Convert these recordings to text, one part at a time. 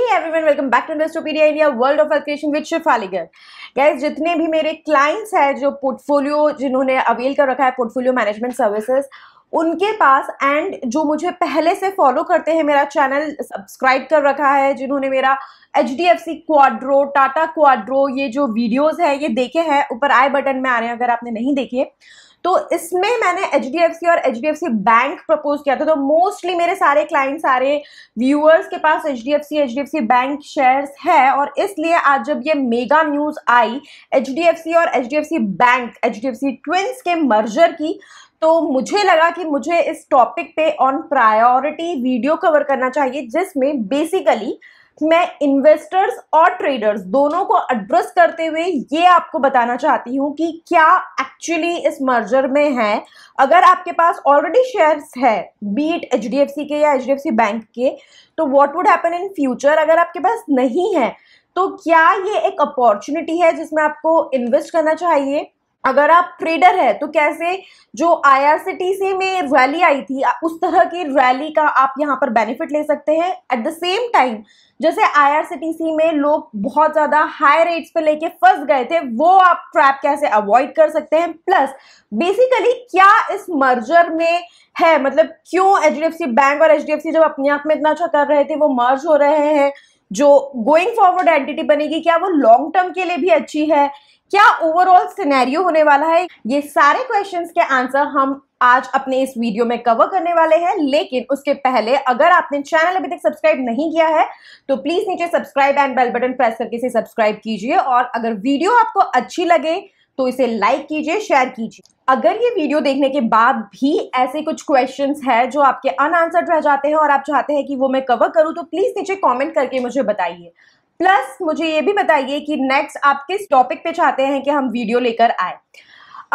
everyone welcome back to Investopedia India world of health creation with शिफ अलीगढ़ गैस जितने भी मेरे क्लाइंट्स हैं जो पोर्टफोलियो जिन्होंने अवेल कर रखा है पोर्टफोलियो मैनेजमेंट सर्विसेज उनके पास एंड जो मुझे पहले से फॉलो करते हैं मेरा चैनल सब्सक्राइब कर रखा है जिन्होंने मेरा एच डी एफ सी क्वाड्रो टाटा क्वाड्रो ये जो वीडियोज़ है ये देखे हैं ऊपर आई बटन में आ रहे हैं अगर आपने नहीं देखे तो इसमें मैंने एच और एच बैंक प्रपोज किया था तो मोस्टली मेरे सारे क्लाइंट सारे व्यूअर्स के पास एच डी बैंक शेयर्स है और इसलिए आज जब ये मेगा न्यूज आई एच और एच बैंक एच ट्विंस के मर्जर की तो मुझे लगा कि मुझे इस टॉपिक पे ऑन प्रायोरिटी वीडियो कवर करना चाहिए जिसमें बेसिकली मैं इन्वेस्टर्स और ट्रेडर्स दोनों को एड्रेस करते हुए ये आपको बताना चाहती हूँ कि क्या एक्चुअली इस मर्जर में है अगर आपके पास ऑलरेडी शेयर्स है बीट एच के या एच बैंक के तो what would happen in future अगर आपके पास नहीं है तो क्या ये एक अपॉर्चुनिटी है जिसमें आपको इन्वेस्ट करना चाहिए अगर आप ट्रेडर है तो कैसे जो आईआरसीटीसी में रैली आई थी उस तरह की रैली का आप यहाँ पर बेनिफिट ले सकते हैं एट द सेम टाइम जैसे आईआरसीटीसी में लोग बहुत ज़्यादा हाई रेट्स पे लेके फंस गए थे वो आप ट्रैप कैसे अवॉइड कर सकते हैं प्लस बेसिकली क्या इस मर्जर में है मतलब क्यों एच बैंक और एच जब अपने आप में इतना अच्छा कर रहे थे वो मर्ज हो रहे हैं जो गोइंग फॉरवर्ड एंटिटी बनेगी क्या वो लॉन्ग टर्म के लिए भी अच्छी है क्या ओवरऑल सिनेरियो होने वाला है ये सारे क्वेश्चंस के आंसर हम आज अपने इस वीडियो में कवर करने वाले हैं लेकिन उसके पहले अगर आपने चैनल अभी तक सब्सक्राइब नहीं किया है तो प्लीज नीचे subscribe and bell button press करके इसे सब्सक्राइब कीजिए और अगर वीडियो आपको अच्छी लगे तो इसे लाइक कीजिए शेयर कीजिए अगर ये वीडियो देखने के बाद भी ऐसे कुछ क्वेश्चंस है जो आपके अनआंसर्ड रह जाते हैं और आप चाहते हैं कि वो मैं कवर करूं तो प्लीज नीचे कमेंट करके मुझे बताइए प्लस मुझे ये भी बताइए कि नेक्स्ट आप किस टॉपिक पे चाहते हैं कि हम वीडियो लेकर आए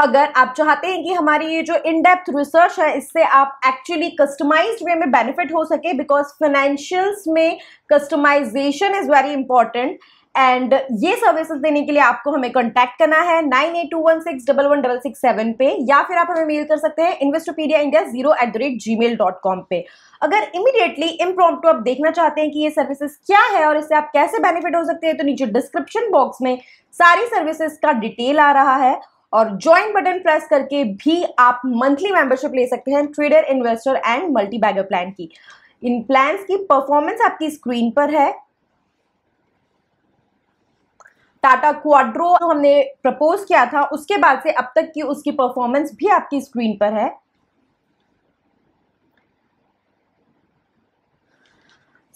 अगर आप चाहते हैं कि हमारी ये जो इन डेप्थ रिसर्च है इससे आप एक्चुअली कस्टमाइज्ड वे में बेनिफिट हो सके बिकॉज फाइनेंशियल्स में customization is very important and ये सर्विसेज देने के लिए आपको हमें कॉन्टैक्ट करना है nine eight two one six double one double six seven पे या फिर आप हमें मेल कर सकते हैं Investopedia India zero at the rate Gmail dot com पे अगर इमीडिएटली इम्प्रॉम आप देखना चाहते हैं कि ये सर्विसेज क्या है और इससे आप कैसे बेनिफिट हो सकते हैं तो नीचे डिस्क्रिप्शन बॉक्स में सारी सर्विसेज का डिटेल आ रहा है और ज्वाइन बटन प्रेस करके भी आप मंथली मेंबरशिप ले सकते हैं trader investor and multi bagger plan की इन प्लान की परफॉर्मेंस आपकी स्क्रीन पर है टाटा क्वाड्रो हमने प्रपोज किया था उसके बाद से अब तक की उसकी परफॉर्मेंस भी आपकी स्क्रीन पर है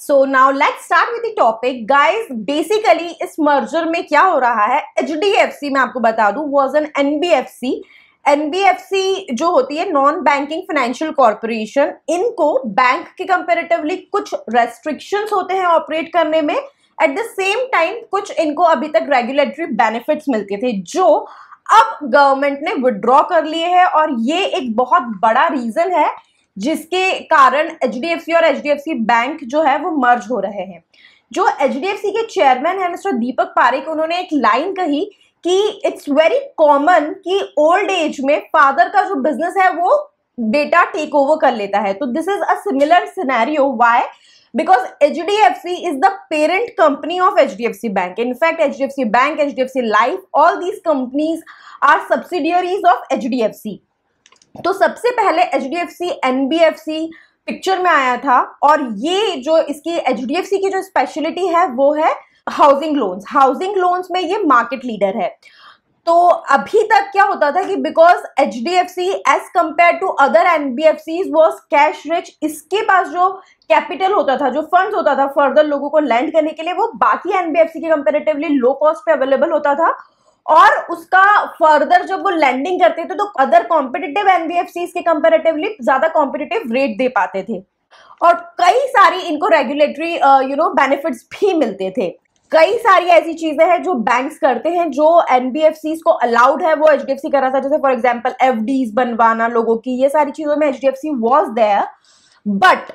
so now let start with the topic guys basically इस मर्जर में क्या हो रहा है एच मैं आपको बता दू वॉज एन एनबीएफसी एनबीएफसी जो होती है नॉन बैंकिंग फाइनेंशियल कॉरपोरेशन इनको बैंक के कंपेरेटिवली कुछ रेस्ट्रिक्शंस होते हैं ऑपरेट करने में एट द सेम टाइम कुछ इनको अभी तक रेगुलेटरी बेनिफिट्स मिलते थे जो अब गवर्नमेंट ने विड्रॉ कर लिए है और ये एक बहुत बड़ा रीजन है जिसके कारण एच और एच बैंक जो है वो मर्ज हो रहे हैं जो एच के चेयरमैन है मिस्टर दीपक पारिक उन्होंने एक लाइन कही कि इट्स वेरी कॉमन कि ओल्ड एज में फादर का जो बिजनेस है वो बेटा टेक ओवर कर लेता है तो this is a similar scenario why because H D F C is the parent company of H D F C bank in fact H D F C bank H D F C life all these company are subsidiaries of H D F C तो सबसे पहले H D F C N B F C picture में आया था और ये जो इसकी एच डी एफ सी की जो स्पेशलिटी है वो है हाउसिंग लोन्स हाउसिंग लोन्स में ये मार्केट लीडर है तो अभी तक क्या होता था कि because H D F C as compare to other N B F C was cash rich इसके पास जो कैपिटल होता था जो फंड होता था फर्दर लोगों को लैंड करने के लिए वो बाकी एन बी एफ सी के कंपेरेटिवली लो कॉस्ट पे अवेलेबल होता था और उसका फर्दर जब वो लैंडिंग करते थे तो अदर कॉम्पिटेटिव एनबीएफसी के कंपेरेटिवली ज्यादा कॉम्पिटेटिव रेट दे पाते थे और कई सारी इनको रेगुलेटरी यू नो बेनिफिट्स भी मिलते थे कई सारी ऐसी चीजें हैं जो बैंक्स करते हैं जो एनबीएफसी को अलाउड है वो एच डी एफ सी कराता था जैसे फॉर एग्जाम्पल एफ बनवाना लोगों की ये सारी चीजों में H D F C was there but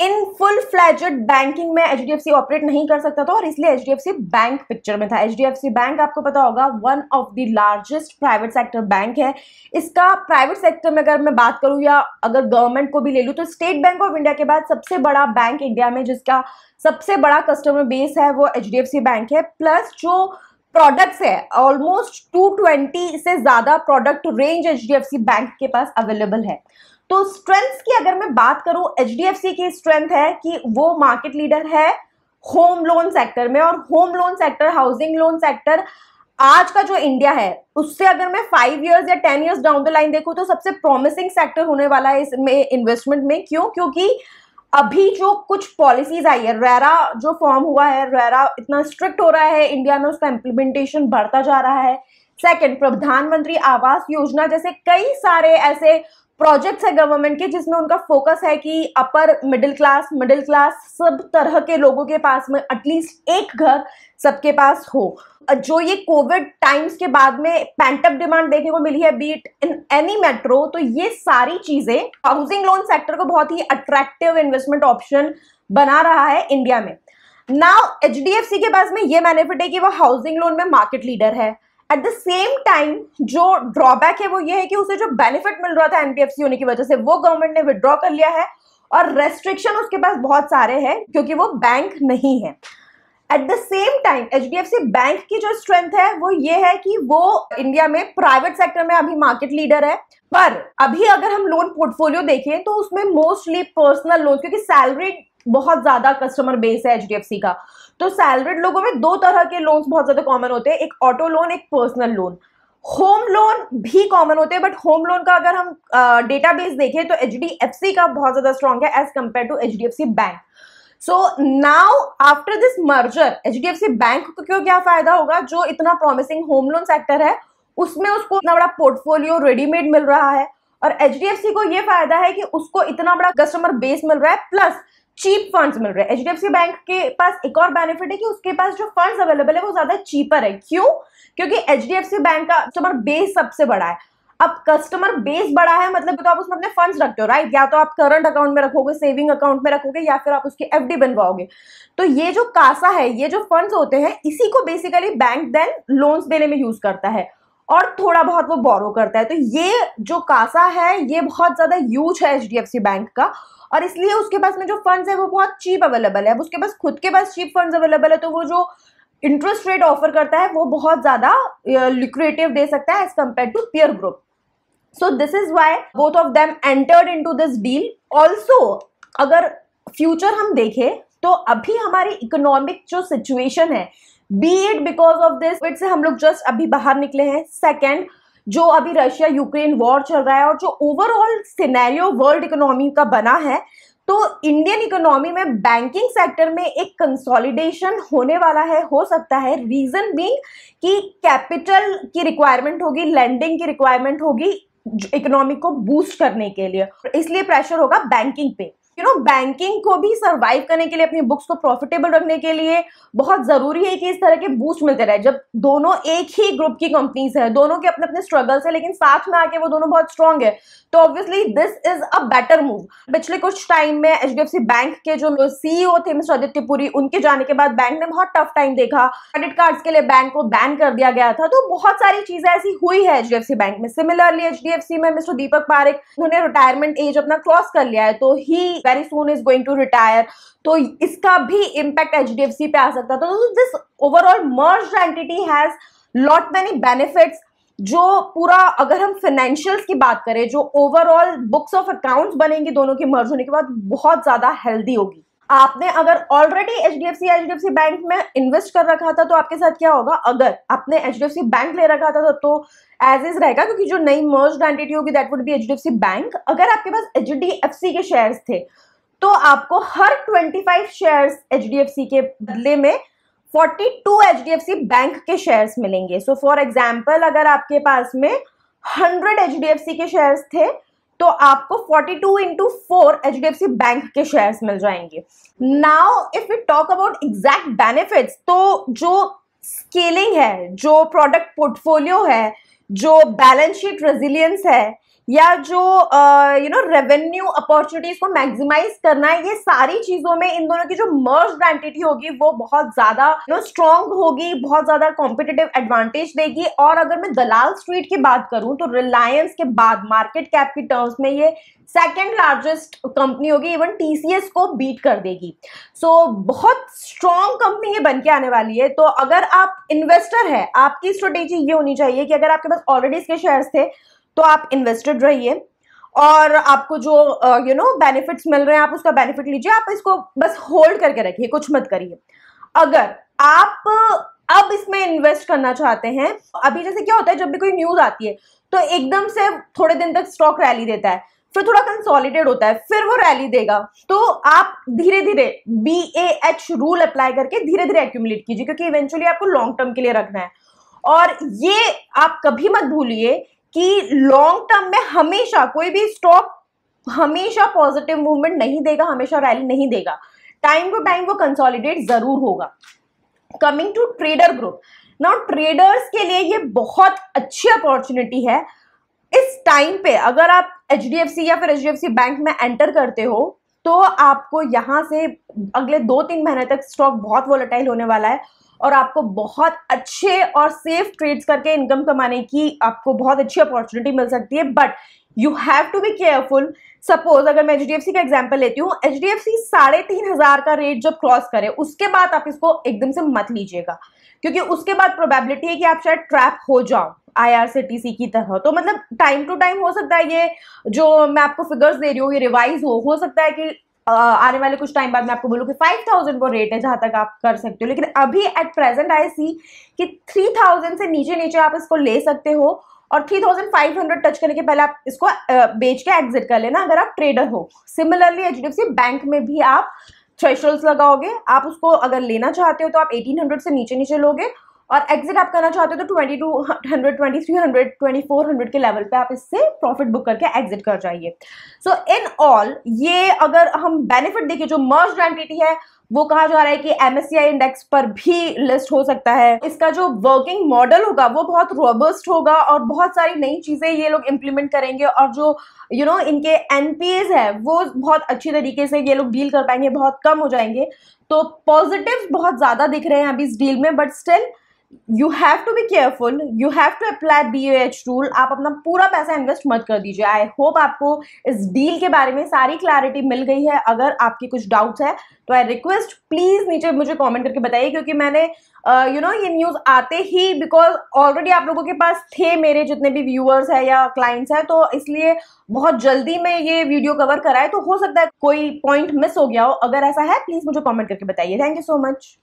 in full fledged banking में एच ऑपरेट नहीं कर सकता था और इसलिए एच बैंक पिक्चर में था एच बैंक आपको पता होगा one of the largest private sector bank है इसका प्राइवेट सेक्टर में अगर मैं बात करूँ या अगर गवर्नमेंट को भी ले लूं तो स्टेट बैंक ऑफ इंडिया के बाद सबसे बड़ा बैंक इंडिया में जिसका सबसे बड़ा कस्टमर बेस है वो एच बैंक है प्लस जो प्रोडक्ट्स है ऑलमोस्ट 220 से ज़्यादा प्रोडक्ट रेंज एच बैंक के पास अवेलेबल है तो स्ट्रेंथ्स की अगर मैं बात करूं एच की स्ट्रेंथ है कि वो मार्केट लीडर है होम लोन सेक्टर में और home loan sector housing loan sector आज का जो इंडिया है उससे अगर मैं फाइव इयर्स या ten years down the line देखूं तो सबसे प्रॉमिसिंग सेक्टर होने वाला है इसमें इन्वेस्टमेंट में क्यों क्योंकि अभी जो कुछ पॉलिसीज आई है रेरा जो फॉर्म हुआ है रेरा इतना स्ट्रिक्ट हो रहा है इंडिया में उसका इम्प्लीमेंटेशन बढ़ता जा रहा है सेकंड प्रधानमंत्री आवास योजना जैसे कई सारे ऐसे प्रोजेक्ट्स है गवर्नमेंट के जिसमें उनका फोकस है कि upper middle class middle class सब तरह के लोगों के पास में एटलीस्ट एक घर सबके पास हो जो ये कोविड टाइम्स के बाद में पैंटअप डिमांड देखने को मिली है बीट इन एनी मेट्रो तो ये सारी चीजें हाउसिंग लोन सेक्टर को बहुत ही अट्रैक्टिव इन्वेस्टमेंट ऑप्शन बना रहा है इंडिया में नाउ एच के पास में ये बेनिफिट है कि वो हाउसिंग लोन में मार्केट लीडर है एट द सेम टाइम जो ड्रॉबैक है वो ये है कि उसे जो बेनिफिट मिल रहा था एनपीएफसी होने की वजह से वो गवर्नमेंट ने विदड्रॉ कर लिया है और रेस्ट्रिक्शन उसके पास बहुत सारे हैं क्योंकि वो बैंक नहीं है at the same time H D F C bank की जो स्ट्रेंथ है वो ये है कि वो इंडिया में प्राइवेट सेक्टर में अभी मार्केट लीडर है पर अभी अगर हम लोन पोर्टफोलियो देखें तो उसमें मोस्टली पर्सनल लोन क्योंकि सैलरी बहुत ज्यादा कस्टमर बेस है एच का तो सैलरीड लोगों में दो तरह के लोन्स बहुत ज्यादा कॉमन होते हैं एक ऑटो लोन एक पर्सनल लोन होम लोन भी कॉमन होते हैं बट होम लोन का अगर हम डेटाबेस देखें तो एच का बहुत ज्यादा स्ट्रॉन्ग है as compare to H bank so now after this merger HDFC bank को क्या फायदा होगा जो इतना प्रॉमिसिंग होम लोन सेक्टर है उसमें उसको इतना बड़ा पोर्टफोलियो रेडीमेड मिल रहा है और एच को यह फायदा है कि उसको इतना बड़ा कस्टमर बेस मिल रहा है प्लस चीप फंड्स मिल रहे हैं एचडीएफसी बैंक के पास एक और बेनिफिट है कि उसके पास जो फंड्स अवेलेबल है वो ज्यादा चीपर है क्यों क्योंकि एचडीएफसी बैंक का कस्टमर बेस सबसे बड़ा है अब कस्टमर बेस बड़ा है मतलब तो आप उसमें अपने फंड्स रखते हो राइट या तो आप करंट अकाउंट में रखोगे सेविंग अकाउंट में रखोगे या फिर आप उसकी एफडी बनवाओगे तो ये जो कासा है ये जो फंड्स होते हैं इसी को बेसिकली बैंक देन लोन्स देने में यूज करता है और थोड़ा बहुत वो बोरो करता है तो ये जो कासा है ये बहुत ज़्यादा यूज है एच बैंक का और इसलिए उसके पास में जो फंड्स है वो बहुत चीप अवेलेबल है अब उसके पास खुद के पास चीप फंड्स अवेलेबल है तो वो जो इंटरेस्ट रेट ऑफर करता है वो बहुत ज़्यादा लिक्रेटिव दे सकता है as compare to peer group so this is why both of them entered into this deal also अगर फ्यूचर हम देखें तो अभी हमारी इकोनॉमिक जो सिचुएशन है be it because of this से हम लोग जस्ट अभी बाहर निकले हैं सेकेंड जो अभी रशिया यूक्रेन वॉर चल रहा है और जो ओवरऑल सिनेरियो वर्ल्ड इकोनॉमी का बना है तो इंडियन इकोनॉमी में बैंकिंग सेक्टर में एक कंसोलिडेशन होने वाला है हो सकता है रीजन बीइंग कि कैपिटल की रिक्वायरमेंट होगी लैंडिंग की रिक्वायरमेंट होगी इकोनॉमी को बूस्ट करने के लिए इसलिए प्रेशर होगा बैंकिंग पे यू नो बैंकिंग को भी सर्वाइव करने के लिए अपनी बुक्स को प्रॉफिटेबल रखने के लिए बहुत जरूरी है कि इस तरह के बूस्ट मिलते रहे जब दोनों एक ही ग्रुप की कंपनीज है दोनों के अपने अपने स्ट्रगल्स है लेकिन साथ में आके वो दोनों बहुत स्ट्रांग है तो obviously this is a better move पिछले कुछ टाइम में एच बैंक के जो सीईओ e थे मिस्टर आदित्य पुरी उनके जाने के बाद बैंक ने बहुत टफ टाइम देखा क्रेडिट कार्ड के लिए बैंक को बैन कर दिया गया था तो बहुत सारी चीजें ऐसी हुई है एच बैंक में सिमिलरली एच में मिस्टर दीपक पारिक उन्होंने रिटायरमेंट एज अपना क्रॉस कर लिया है तो he very soon is going to retire तो इसका भी impact H D F C पे आ सकता था तो this overall merge entity has lot many benefits जो पूरा अगर हम फाइनेंशियल्स की बात करें जो ओवरऑल बुक्स ऑफ अकाउंट्स बनेंगी दोनों के मर्ज होने के बाद बहुत ज़्यादा हेल्दी होगी आपने अगर already H D F C H D F C bank में इन्वेस्ट कर रखा था तो आपके साथ क्या होगा अगर आपने H D F C bank ले रखा था तो एज तो इज रहेगा क्योंकि जो नई मर्ज एंटिटी होगी that would be H D F C bank अगर आपके पास एच डी एफ सी के शेयर थे तो आपको हर twenty five share H D F C के बदले में forty two H D F C bank के शेयर्स मिलेंगे सो फॉर एग्जाम्पल अगर आपके पास में hundred H D F C के शेयर्स थे तो आपको 42 two into four H D F C bank के शेयर्स मिल जाएंगे now if you talk about exact benefits तो जो स्केलिंग है जो प्रोडक्ट पोर्टफोलियो है जो बैलेंस शीट रेजिलियंस है या जो यू नो रेवेन्यू अपॉर्चुनिटीज को मैक्सिमाइज करना है ये सारी चीजों में इन दोनों की जो मर्ज एंटिटी होगी वो बहुत ज्यादा यू नो स्ट्रॉन्ग होगी बहुत ज्यादा कॉम्पिटेटिव एडवांटेज देगी और अगर मैं दलाल स्ट्रीट की बात करूं तो रिलायंस के बाद मार्केट कैप की टर्म्स में ये सेकेंड लार्जेस्ट कंपनी होगी इवन टीसीएस को बीट कर देगी सो so, बहुत स्ट्रॉन्ग कंपनी ये बन के आने वाली है तो अगर आप इन्वेस्टर है आपकी स्ट्रेटेजी ये होनी चाहिए कि अगर आपके पास पास ऑलरेडी इसके शेयर्स थे तो आप इन्वेस्टेड रहिए और आपको जो यू नो बेनिफिट्स मिल रहे हैं आप उसका बेनिफिट लीजिए आप इसको बस होल्ड करके रखिए कुछ मत करिए अगर आप uh, अब इसमें इन्वेस्ट करना चाहते हैं अभी जैसे क्या होता है जब भी कोई न्यूज आती है तो एकदम से थोड़े दिन तक स्टॉक रैली देता है फिर थोड़ा कंसोलिडेट होता है फिर वो रैली देगा तो आप धीरे धीरे B A H rule apply करके धीरे धीरे एक्यूमुलेट कीजिए क्योंकि इवेंचुअली आपको लॉन्ग टर्म के लिए रखना है और ये आप कभी मत भूलिए कि लॉन्ग टर्म में हमेशा कोई भी स्टॉक हमेशा पॉजिटिव मूवमेंट नहीं देगा हमेशा रैली नहीं देगा टाइम टू टाइम वो कंसोलिडेट जरूर होगा coming to trader group now traders के लिए ये बहुत अच्छी अपॉर्चुनिटी है इस टाइम पे अगर आप एच या फिर एच बैंक में एंटर करते हो तो आपको यहाँ से अगले दो तीन महीने तक स्टॉक बहुत वोलेटाइल होने वाला है और आपको बहुत अच्छे और सेफ ट्रेड्स करके इनकम कमाने की आपको बहुत अच्छी अपॉर्चुनिटी मिल सकती है but you have to be careful suppose अगर मैं एच डी एफ सी का एग्जाम्पल लेती हूँ एच डी एफ सी साढ़े तीन हजार का रेट जब क्रॉस करे उसके बाद आप इसको एकदम से मत लीजिएगा क्योंकि उसके बाद प्रोबेबिलिटी है कि आप शायद ट्रैप हो जाओ I R C T C की तरह तो मतलब टाइम टू टाइम हो सकता है ये जो मैं आपको फिगर्स दे रही हूँ ये रिवाइज हो हो सकता है कि आने वाले कुछ टाइम बाद मैं आपको बोलूँ कि फाइव थाउजेंड वो रेट है जहाँ तक आप कर सकते हो लेकिन अभी एट प्रेजेंट आई सी कि थ्री थाउजेंड से नीचे नीचे आप इसको ले सकते हो और three thousand five hundred touch करने के पहले आप इसको बेच के एग्जिट कर लेना अगर आप ट्रेडर हो similarly H D F C bank में भी आप थ्रेशल्स लगाओगे आप उसको अगर लेना चाहते हो तो आप एटीन हंड्रेड से नीचे नीचे लोगे और एग्जिट आप करना चाहते हो तो twenty two hundred twenty three hundred twenty four hundred के लेवल पे आप इससे प्रॉफिट बुक करके एग्जिट कर जाइए सो इन ऑल ये अगर हम बेनिफिट देखें जो मर्ज एंटिटी है वो कहा जा रहा है कि एमएससीआई इंडेक्स पर भी लिस्ट हो सकता है इसका जो वर्किंग मॉडल होगा वो बहुत रोबस्ट होगा और बहुत सारी नई चीजें ये लोग इम्प्लीमेंट करेंगे और जो यू you नो know, इनके एनपीएज है वो बहुत अच्छी तरीके से ये लोग डील कर पाएंगे बहुत कम हो जाएंगे तो पॉजिटिव बहुत ज्यादा दिख रहे हैं अभी इस डील में but still you have to be careful you have to apply B H rule आप अपना पूरा पैसा इन्वेस्ट मत कर दीजिए आई होप आपको इस डील के बारे में सारी क्लैरिटी मिल गई है अगर आपके कुछ डाउट्स है तो आई रिक्वेस्ट प्लीज़ नीचे मुझे कॉमेंट करके बताइए क्योंकि मैंने you uh, know you know, ये न्यूज़ आते ही बिकॉज ऑलरेडी आप लोगों के पास थे मेरे जितने भी व्यूअर्स है या क्लाइंट्स हैं तो इसलिए बहुत जल्दी मैं ये वीडियो कवर कराए तो हो सकता है कोई पॉइंट मिस हो गया हो अगर ऐसा है प्लीज़ मुझे कॉमेंट करके बताइए थैंक यू सो मच